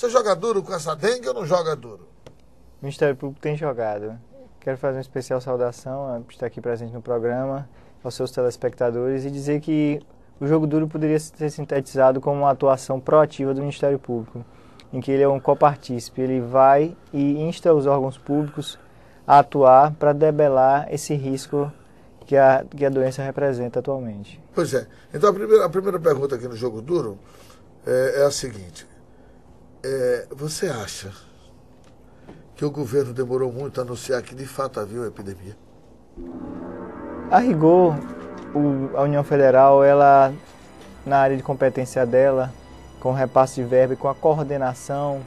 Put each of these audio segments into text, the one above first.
Você joga duro com essa dengue ou não joga duro? O Ministério Público tem jogado. Quero fazer uma especial saudação eh, por estar aqui presente no programa, aos seus telespectadores e dizer que o jogo duro poderia ser sintetizado como uma atuação proativa do Ministério Público, em que ele é um copartícipe. Ele vai e insta os órgãos públicos a atuar para debelar esse risco que a, que a doença representa atualmente. Pois é. Então a primeira, a primeira pergunta aqui no jogo duro é, é a seguinte é, você acha que o governo demorou muito a anunciar que de fato havia uma epidemia? A rigor, o, a União Federal, ela na área de competência dela, com repasse de verba e com a coordenação,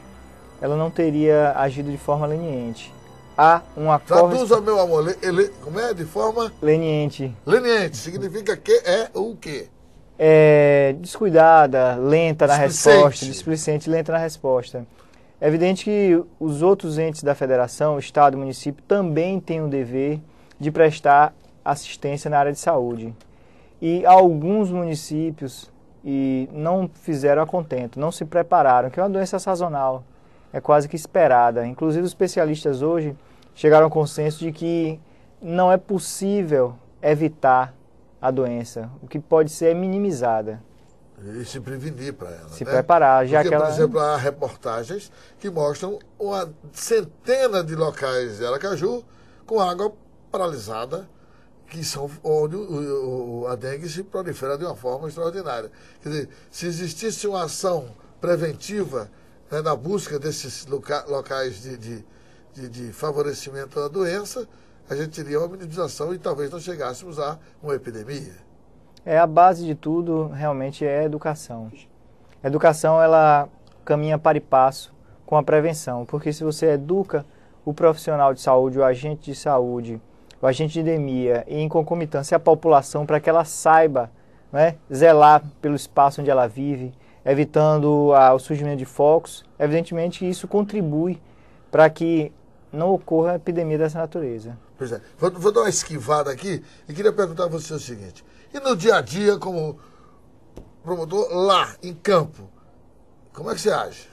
ela não teria agido de forma leniente. Há acordo. Traduza, meu amor, ele, ele, como é? De forma? Leniente. Leniente significa que é o quê? é, descuidada, lenta na resposta, displicente, lenta na resposta. É evidente que os outros entes da federação, estado, município, também têm o dever de prestar assistência na área de saúde. E alguns municípios e não fizeram a contento, não se prepararam, que é uma doença sazonal, é quase que esperada. Inclusive, os especialistas hoje chegaram ao consenso de que não é possível evitar a doença. O que pode ser é minimizada. E se prevenir para ela. Se né? preparar, já Porque, que ela... Por exemplo, há reportagens que mostram uma centena de locais de Aracaju com água paralisada, que são onde o, o, a dengue se prolifera de uma forma extraordinária. Quer dizer, se existisse uma ação preventiva né, na busca desses locais de, de, de, de favorecimento da doença, a gente teria uma minimização e talvez não chegássemos a uma epidemia. É a base de tudo, realmente é a educação. A educação ela caminha para e passo com a prevenção, porque se você educa o profissional de saúde, o agente de saúde, o agente de endemia e em concomitância a população para que ela saiba né, zelar pelo espaço onde ela vive, evitando a, ah, o surgimento de focos, evidentemente isso contribui para que não ocorra epidemia dessa natureza. Pois é. Vou, vou dar uma esquivada aqui e queria perguntar a você o seguinte. E no dia a dia, como promotor, lá em campo, como é que você age?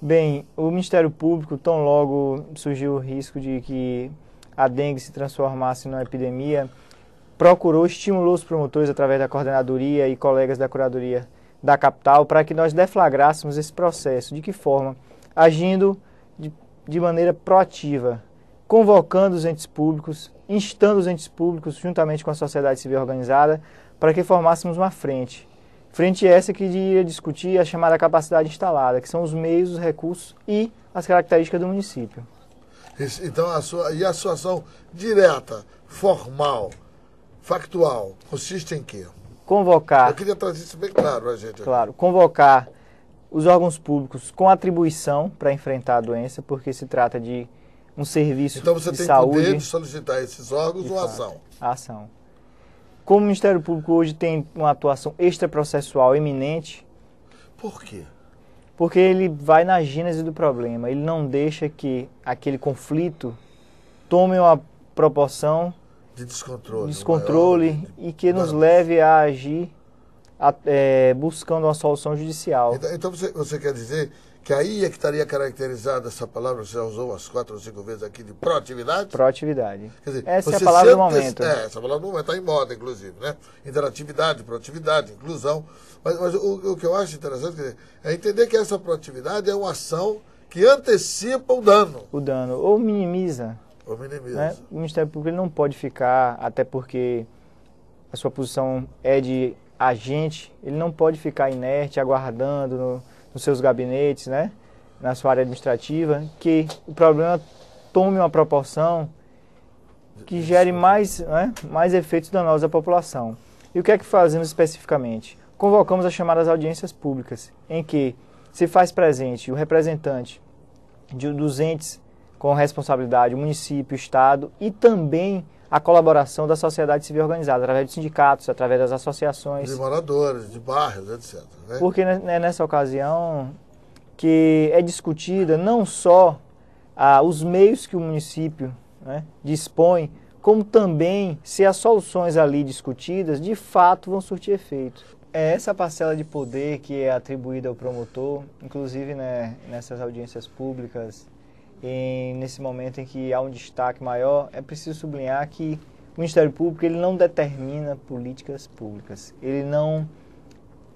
Bem, o Ministério Público, tão logo surgiu o risco de que a dengue se transformasse numa epidemia, procurou, estimulou os promotores através da coordenadoria e colegas da curadoria da capital para que nós deflagrássemos esse processo. De que forma? Agindo de maneira proativa, convocando os entes públicos, instando os entes públicos, juntamente com a sociedade civil organizada, para que formássemos uma frente. Frente essa que iria discutir a chamada capacidade instalada, que são os meios, os recursos e as características do município. Então, a sua, e a situação direta, formal, factual, consiste em quê? Convocar. Eu queria trazer isso bem claro para a gente. Claro, convocar os órgãos públicos com atribuição para enfrentar a doença, porque se trata de um serviço de saúde. Então você tem saúde, poder de solicitar esses órgãos ou ação? A ação. Como o Ministério Público hoje tem uma atuação extraprocessual eminente. Por quê? Porque ele vai na gênese do problema, ele não deixa que aquele conflito tome uma proporção de descontrole, descontrole maior, de... e que nos leve a agir é, buscando uma solução judicial. Então, então você, você, quer dizer que aí é que estaria caracterizada essa palavra, você já usou umas quatro ou cinco vezes aqui, de proatividade? Proatividade. Quer dizer, essa é a palavra do momento. É, essa palavra do momento está em moda, inclusive, né? Interatividade, proatividade, inclusão. Mas, mas o, o, que eu acho interessante dizer, é entender que essa proatividade é uma ação que antecipa o dano. O dano, ou minimiza. Ou minimiza. Né? O Ministério Público não pode ficar, até porque a sua posição é de agente, ele não pode ficar inerte, aguardando no, nos seus gabinetes, né? na sua área administrativa, que o problema tome uma proporção que gere mais, né? mais efeitos danosos à população. E o que é que fazemos especificamente? Convocamos as chamadas audiências públicas, em que se faz presente o representante de, dos entes com responsabilidade, o município, o Estado e também a colaboração da sociedade civil organizada, através de sindicatos, através das associações. De moradores, de bairros, etc. Né? Porque é nessa ocasião que é discutida não só ah, os meios que o município né, dispõe, como também se as soluções ali discutidas de fato vão surtir efeito. É essa parcela de poder que é atribuída ao promotor, inclusive né, nessas audiências públicas, e nesse momento em que há um destaque maior, é preciso sublinhar que o Ministério Público ele não determina políticas públicas. Ele não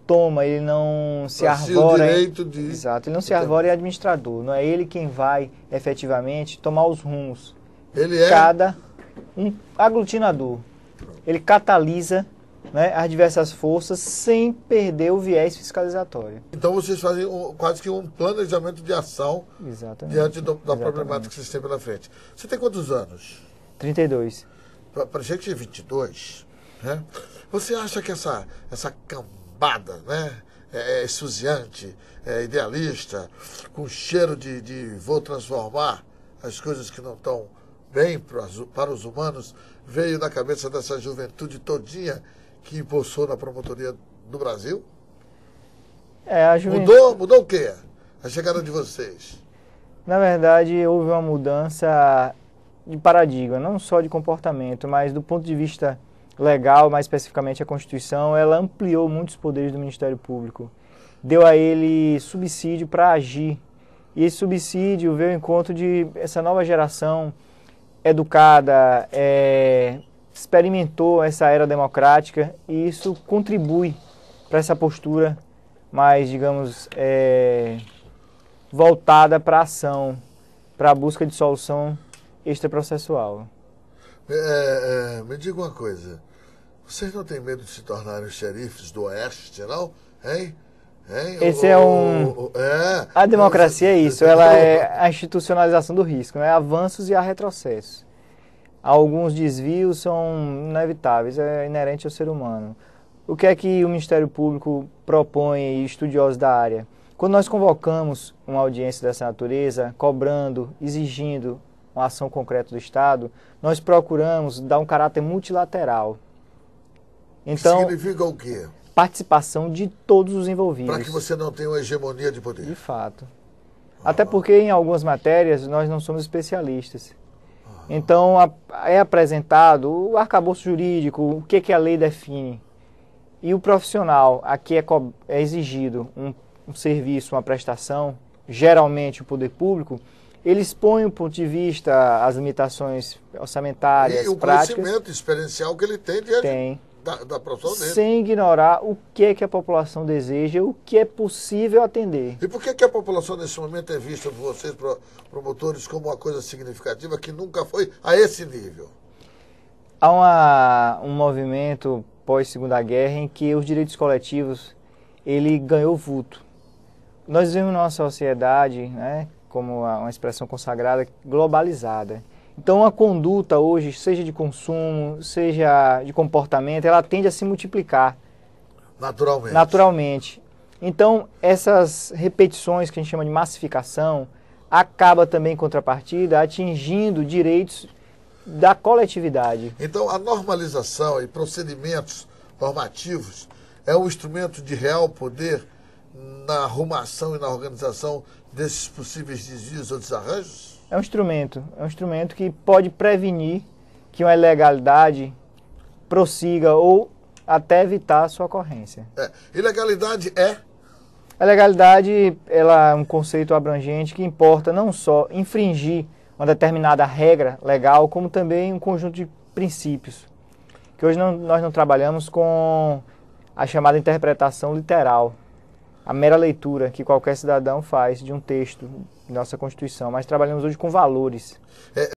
toma, ele não se Preciso arvora. Direito de... Exato, ele não se arvora em administrador. Não é ele quem vai efetivamente tomar os rumos. Ele é cada um aglutinador. Ele catalisa né, as diversas forças sem perder o viés fiscalizatório. Então vocês fazem um, quase que um planejamento de ação Exatamente. diante do, da Exatamente. problemática que vocês têm pela frente. Você tem quantos anos? 32. Para gente de 22, né? Você acha que essa, essa cambada, né? É, é, é, idealista, com cheiro de, de vou transformar as coisas que não estão bem para os humanos, veio na cabeça dessa juventude todinha que impulsou na promotoria do Brasil? É, a Mudou? Mudou o quê? A chegada de vocês? Na verdade, houve uma mudança de paradigma, não só de comportamento, mas do ponto de vista legal, mais especificamente a Constituição, ela ampliou muitos poderes do Ministério Público. Deu a ele subsídio para agir. E esse subsídio veio ao encontro de essa nova geração educada, é, experimentou essa era democrática e isso contribui para essa postura mais, digamos, é, voltada para a ação, para a busca de solução extraprocessual. É, é, me diga uma coisa, vocês não têm medo de se tornarem xerifes do Oeste, não? Hein? hein? Esse é um. é. A democracia é isso, ela é a institucionalização do risco, né? avanços e há retrocessos alguns desvios são inevitáveis, é inerente ao ser humano. O que é que o Ministério Público propõe e estudiosos da área? Quando nós convocamos uma audiência dessa natureza, cobrando, exigindo uma ação concreta do Estado, nós procuramos dar um caráter multilateral. Então, significa o quê? Participação de todos os envolvidos. Para que você não tenha uma hegemonia de poder. De fato. Ah. Até porque em algumas matérias nós não somos especialistas. Então a, é apresentado o arcabouço jurídico, o que, que a lei define. E o profissional, aqui é, é exigido um, um serviço, uma prestação, geralmente o poder público, ele expõe o ponto de vista, as limitações orçamentárias, e o práticas. conhecimento experiencial que ele tem de tem da, da profissão dele. Sem ignorar o que, é que a população deseja, o que é possível atender. E por que, que a população nesse momento é vista por vocês, promotores, como uma coisa significativa que nunca foi a esse nível? Há uma, um movimento pós-segunda guerra em que os direitos coletivos ele ganhou vulto. Nós vivemos numa sociedade, né, como uma expressão consagrada, globalizada então, a conduta hoje, seja de consumo, seja de comportamento, ela tende a se multiplicar. Naturalmente. Naturalmente. Então, essas repetições que a gente chama de massificação acaba também em contrapartida atingindo direitos da coletividade. Então, a normalização e procedimentos normativos é um instrumento de real poder na arrumação e na organização desses possíveis desvios ou desarranjos? é um instrumento, é um instrumento que pode prevenir que uma ilegalidade prossiga ou até evitar a sua ocorrência. É. Ilegalidade é? A legalidade ela é um conceito abrangente que importa não só infringir uma determinada regra legal, como também um conjunto de princípios. Que hoje não, nós não trabalhamos com a chamada interpretação literal, a mera leitura que qualquer cidadão faz de um texto de nossa Constituição, mas trabalhamos hoje com valores. É...